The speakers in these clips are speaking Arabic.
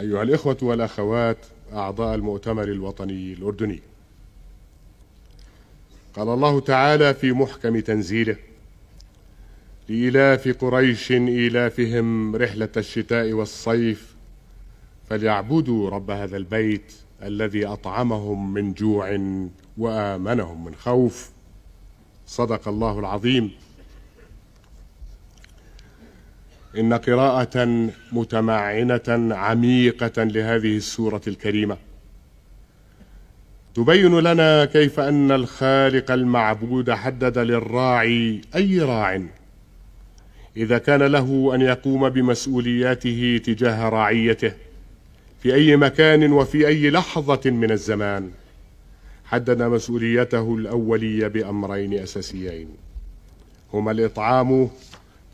أيها الإخوة والأخوات أعضاء المؤتمر الوطني الأردني قال الله تعالى في محكم تنزيله لإيلاف قريش إيلافهم رحلة الشتاء والصيف فليعبدوا رب هذا البيت الذي أطعمهم من جوع وآمنهم من خوف صدق الله العظيم إن قراءة متمعنة عميقة لهذه السورة الكريمة تبين لنا كيف أن الخالق المعبود حدد للراعي أي راعٍ إذا كان له أن يقوم بمسؤولياته تجاه رعيته في أي مكان وفي أي لحظة من الزمان حدد مسؤوليته الأولية بأمرين أساسيين هما الإطعام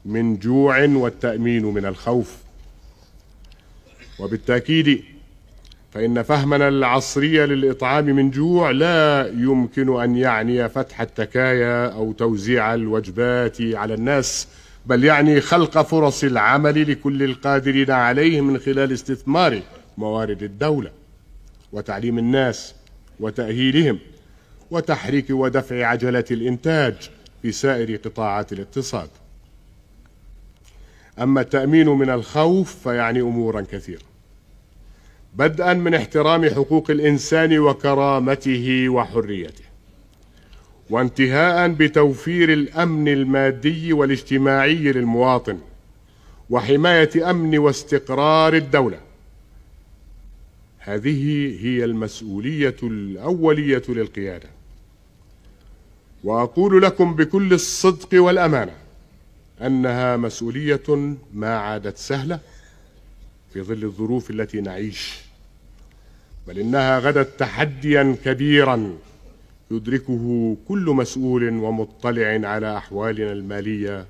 من جوع والتأمين من الخوف وبالتأكيد فإن فهمنا العصري للإطعام من جوع لا يمكن أن يعني فتح التكايا أو توزيع الوجبات على الناس بل يعني خلق فرص العمل لكل القادرين عليه من خلال استثمار موارد الدولة وتعليم الناس وتأهيلهم وتحريك ودفع عجلة الإنتاج في سائر قطاعات الاقتصاد أما التأمين من الخوف فيعني أمورا كثيرة بدءا من احترام حقوق الإنسان وكرامته وحريته وانتهاء بتوفير الأمن المادي والاجتماعي للمواطن وحماية أمن واستقرار الدولة هذه هي المسؤولية الأولية للقيادة وأقول لكم بكل الصدق والأمانة انها مسؤوليه ما عادت سهله في ظل الظروف التي نعيش بل انها غدت تحديا كبيرا يدركه كل مسؤول ومطلع على احوالنا الماليه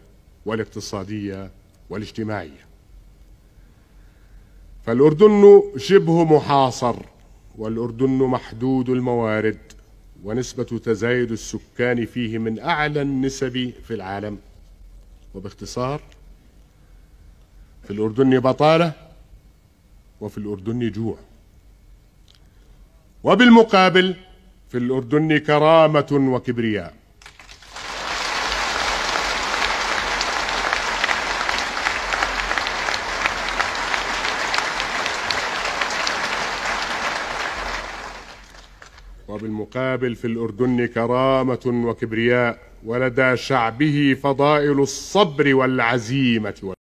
والاقتصاديه والاجتماعيه فالاردن شبه محاصر والاردن محدود الموارد ونسبه تزايد السكان فيه من اعلى النسب في العالم وباختصار في الأردن بطالة وفي الأردن جوع وبالمقابل في الأردن كرامة وكبرياء وبالمقابل في الأردن كرامة وكبرياء ولدى شعبه فضائل الصبر والعزيمة